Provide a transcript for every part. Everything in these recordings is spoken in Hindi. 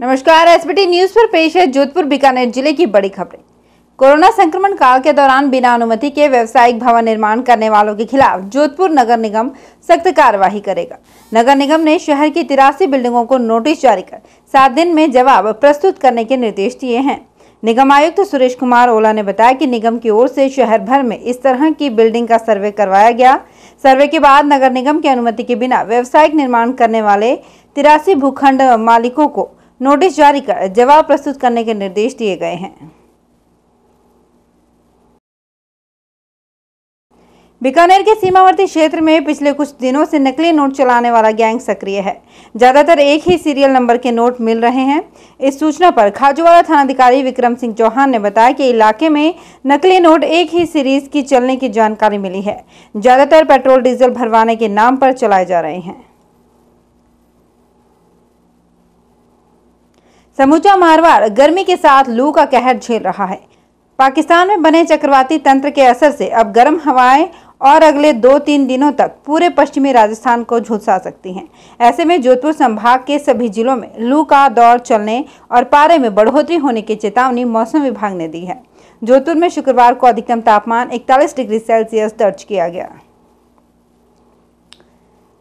नमस्कार एसबीटी न्यूज पर पेश है जोधपुर बीकानेर जिले की बड़ी खबरें कोरोना संक्रमण काल के दौरान बिना अनुमति के व्यवसायिक भवन निर्माण करने वालों के खिलाफ जोधपुर नगर निगम सख्त कार्यवाही करेगा नगर निगम ने शहर की तिरासी बिल्डिंगों को नोटिस जारी कर सात दिन में जवाब प्रस्तुत करने के निर्देश दिए हैं निगम आयुक्त तो सुरेश कुमार ओला ने बताया कि निगम की ओर से शहर भर में इस तरह की बिल्डिंग का सर्वे करवाया गया सर्वे के बाद नगर निगम की अनुमति के बिना व्यवसायिक निर्माण करने वाले तिरासी भूखंड मालिकों को नोटिस जारी कर जवाब प्रस्तुत करने के निर्देश दिए गए हैं बीकानेर के सीमावर्ती क्षेत्र में पिछले कुछ दिनों से नकली नोट चलाने वाला गैंग सक्रिय है ज्यादातर एक ही सीरियल नंबर के नोट मिल रहे हैं इस सूचना पर खाजूवाला थानाधिकारी विक्रम सिंह चौहान ने बताया कि इलाके में नकली नोट एक ही सीरीज की चलने की जानकारी मिली है ज्यादातर पेट्रोल डीजल भरवाने के नाम पर चलाए जा रहे हैं समूचा मारवाड़ गर्मी के साथ लू का कहर झेल रहा है पाकिस्तान में बने चक्रवाती तंत्र के असर से अब गर्म हवाएं और अगले दो तीन दिनों तक पूरे पश्चिमी राजस्थान को झुलसा सकती हैं ऐसे में जोधपुर संभाग के सभी जिलों में लू का दौर चलने और पारे में बढ़ोतरी होने की चेतावनी मौसम विभाग ने दी है जोधपुर में शुक्रवार को अधिकतम तापमान 41 डिग्री सेल्सियस दर्ज किया गया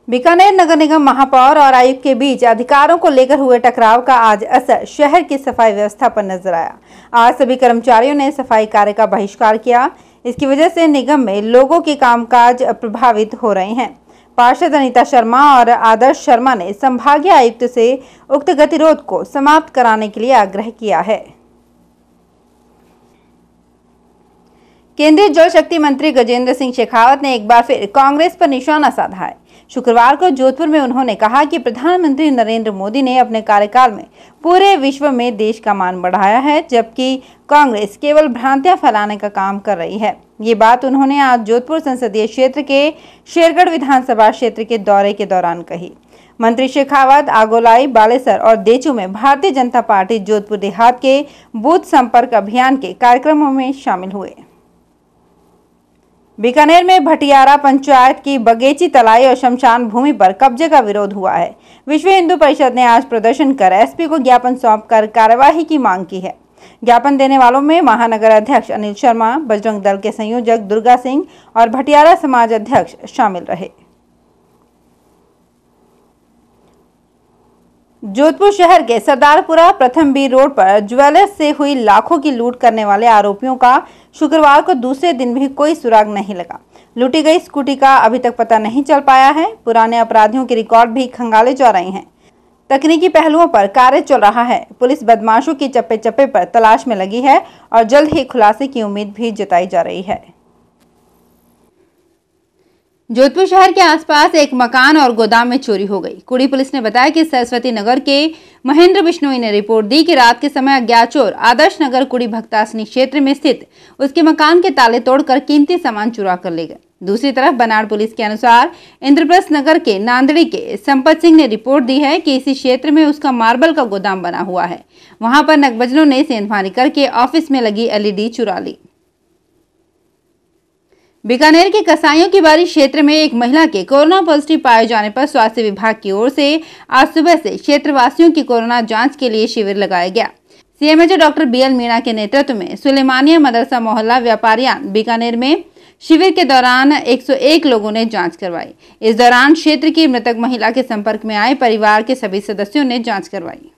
बीकानेर नगर निगम महापौर और आयुक्त के बीच अधिकारों को लेकर हुए टकराव का आज असर शहर की सफाई व्यवस्था पर नजर आया आज सभी कर्मचारियों ने सफाई कार्य का बहिष्कार किया इसकी वजह से निगम में लोगों के कामकाज प्रभावित हो रहे हैं पार्षद अनिता शर्मा और आदर्श शर्मा ने संभागीय आयुक्त से उक्त गतिरोध को समाप्त कराने के लिए आग्रह किया है केंद्रीय जल शक्ति मंत्री गजेंद्र सिंह शेखावत ने एक बार फिर कांग्रेस पर निशाना साधा है शुक्रवार को जोधपुर में उन्होंने कहा कि प्रधानमंत्री नरेंद्र मोदी ने अपने कार्यकाल में पूरे विश्व में देश का मान बढ़ाया है जबकि कांग्रेस केवल भ्रांतियां फैलाने का काम कर रही है ये बात उन्होंने आज जोधपुर संसदीय क्षेत्र के शेरगढ़ विधानसभा क्षेत्र के दौरे के दौरान कही मंत्री शेखावत आगोलाई बालेसर और देचू में भारतीय जनता पार्टी जोधपुर देहात के बूथ संपर्क अभियान के कार्यक्रमों में शामिल हुए बीकानेर में भटियारा पंचायत की बगेची तलाई और शमशान भूमि पर कब्जे का विरोध हुआ है विश्व हिंदू परिषद ने आज प्रदर्शन कर एसपी को ज्ञापन सौंप कर कार्यवाही की मांग की है ज्ञापन देने वालों में महानगर अध्यक्ष अनिल शर्मा बजरंग दल के संयोजक दुर्गा सिंह और भटियारा समाज अध्यक्ष शामिल रहे जोधपुर शहर के सरदारपुरा प्रथम बी रोड पर ज्वेलर्स से हुई लाखों की लूट करने वाले आरोपियों का शुक्रवार को दूसरे दिन भी कोई सुराग नहीं लगा लूटी गई स्कूटी का अभी तक पता नहीं चल पाया है पुराने अपराधियों के रिकॉर्ड भी खंगाले जा रहे हैं तकनीकी पहलुओं पर कार्य चल रहा है पुलिस बदमाशों की चप्पे चप्पे पर तलाश में लगी है और जल्द ही खुलासे की उम्मीद भी जताई जा रही है जोधपुर शहर के आसपास एक मकान और गोदाम में चोरी हो गई कुड़ी पुलिस ने बताया कि सरस्वती नगर के महेंद्र बिश्नोई ने रिपोर्ट दी कि रात के समय अज्ञात चोर आदर्श नगर कुड़ी भक्तासनी क्षेत्र में स्थित उसके मकान के ताले तोड़कर कीमती सामान चुरा कर ले गए दूसरी तरफ बनाड़ पुलिस के अनुसार इंद्रप्रस्थ नगर के नांदड़ी के संपत सिंह ने रिपोर्ट दी है कि इसी क्षेत्र में उसका मार्बल का गोदाम बना हुआ है वहां पर नकबजनों ने सेंधमारी करके ऑफिस में लगी एलईडी चुरा ली बीकानेर के कसाईयों की बारी क्षेत्र में एक महिला के कोरोना पॉजिटिव पाए जाने पर स्वास्थ्य विभाग की ओर से आज सुबह से क्षेत्रवासियों की कोरोना जांच के लिए शिविर लगाया गया CMHO doctor B L Meena के नेतृत्व में सुलेमानिया मदरसा मोहल्ला व्यापारियान बीकानेर में शिविर के दौरान 101 लोगों ने जांच करवाई इस दौरान क्षेत्र की मृतक महिला के संपर्क में आए परिवार के सभी सदस्यों ने जाँच करवाई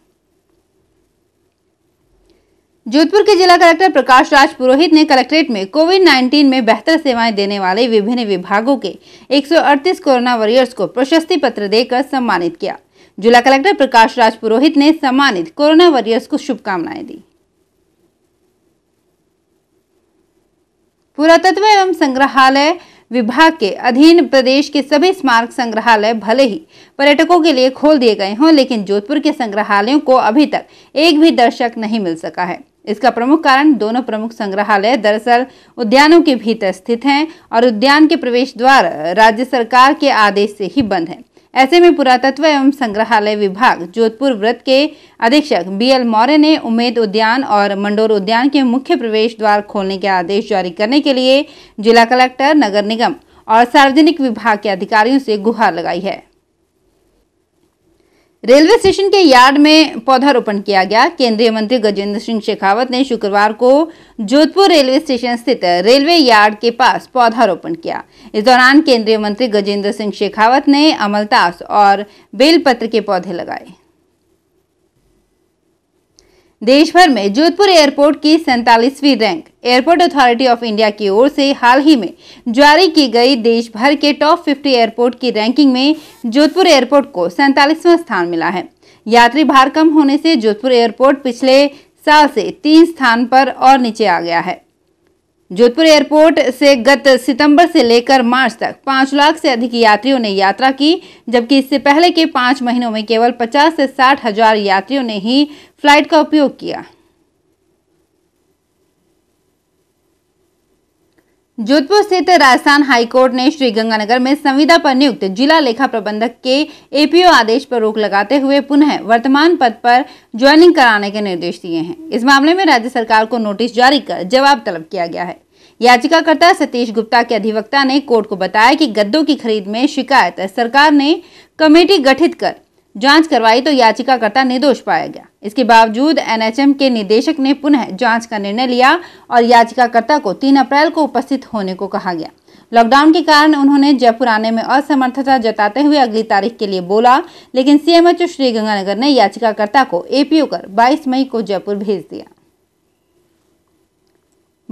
जोधपुर के जिला कलेक्टर प्रकाश राज पुरोहित ने कलेक्ट्रेट में कोविड 19 में बेहतर सेवाएं देने वाले विभिन्न विभागों के 138 कोरोना वॉरियर्स को प्रशस्ति पत्र देकर सम्मानित किया जिला कलेक्टर प्रकाश राज पुरोहित ने सम्मानित कोरोना वॉरियर्स को शुभकामनाएं दी पुरातत्व एवं संग्रहालय विभाग के अधीन प्रदेश के सभी स्मारक संग्रहालय भले ही पर्यटकों के लिए खोल दिए गए हों लेकिन जोधपुर के संग्रहालयों को अभी तक एक भी दर्शक नहीं मिल सका है इसका प्रमुख कारण दोनों प्रमुख संग्रहालय दरअसल उद्यानों के भीतर स्थित हैं और उद्यान के प्रवेश द्वार राज्य सरकार के आदेश से ही बंद हैं ऐसे में पुरातत्व एवं संग्रहालय विभाग जोधपुर व्रत के अधीक्षक बी एल मौर्य ने उमेद उद्यान और मंडोर उद्यान के मुख्य प्रवेश द्वार खोलने के आदेश जारी करने के लिए जिला कलेक्टर नगर निगम और सार्वजनिक विभाग के अधिकारियों से गुहार लगाई है रेलवे स्टेशन के यार्ड में पौधारोपण किया गया केंद्रीय मंत्री गजेंद्र सिंह शेखावत ने शुक्रवार को जोधपुर रेलवे स्टेशन स्थित रेलवे यार्ड के पास पौधारोपण किया इस दौरान केंद्रीय मंत्री गजेंद्र सिंह शेखावत ने अमलतास और बेलपत्र के पौधे लगाए देश भर में जोधपुर एयरपोर्ट की सैंतालीसवीं rank airport authority of India की ओर से हाल ही में जारी की गई देश भर के टॉप 50 एयरपोर्ट की रैंकिंग में जोधपुर एयरपोर्ट को सैंतालीसवां स्थान मिला है यात्री भार कम होने से जोधपुर एयरपोर्ट पिछले साल से तीन स्थान पर और नीचे आ गया है जोधपुर एयरपोर्ट से गत सितंबर से लेकर मार्च तक पाँच लाख से अधिक यात्रियों ने यात्रा की जबकि इससे पहले के पाँच महीनों में केवल पचास से साठ हजार यात्रियों ने ही फ्लाइट का उपयोग किया जोधपुर स्थित राजस्थान हाईकोर्ट ने श्रीगंगानगर में संविदा पर नियुक्त जिला लेखा प्रबंधक के एपीओ आदेश पर रोक लगाते हुए पुनः वर्तमान पद पर ज्वाइनिंग कराने के निर्देश दिए हैं इस मामले में राज्य सरकार को नोटिस जारी कर जवाब तलब किया गया है याचिकाकर्ता सतीश गुप्ता के अधिवक्ता ने कोर्ट को बताया कि गद्दों की खरीद में शिकायत सरकार ने कमेटी गठित कर जांच करवाई तो याचिकाकर्ता निर्दोष पाया गया इसके बावजूद एनएचएम के निदेशक ने पुनः जांच का निर्णय लिया और याचिकाकर्ता को 3 अप्रैल को उपस्थित होने को कहा गया लॉकडाउन के कारण उन्होंने जयपुर आने में असमर्थता जताते हुए अगली तारीख के लिए बोला लेकिन सीएमएचओ श्री गंगानगर ने याचिकाकर्ता को एपीओ कर बाईस मई को जयपुर भेज दिया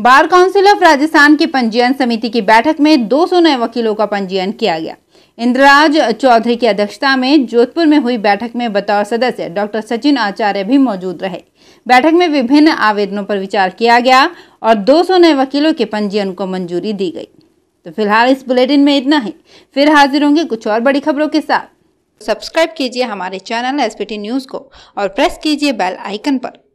बार काउंसिल ऑफ राजस्थान की पंजीयन समिति की बैठक में 200 नए वकीलों का पंजीयन किया गया इंद्रराज चौधरी की अध्यक्षता में जोधपुर में हुई बैठक में बतौर सदस्य डॉक्टर सचिन आचार्य भी मौजूद रहे बैठक में विभिन्न आवेदनों पर विचार किया गया और 200 नए वकीलों के पंजीयन को मंजूरी दी गई तो फिलहाल इस बुलेटिन में इतना ही फिर हाजिर होंगे कुछ और बड़ी खबरों के साथ सब्सक्राइब कीजिए हमारे चैनल एस न्यूज़ को और प्रेस कीजिए बेल आइकन पर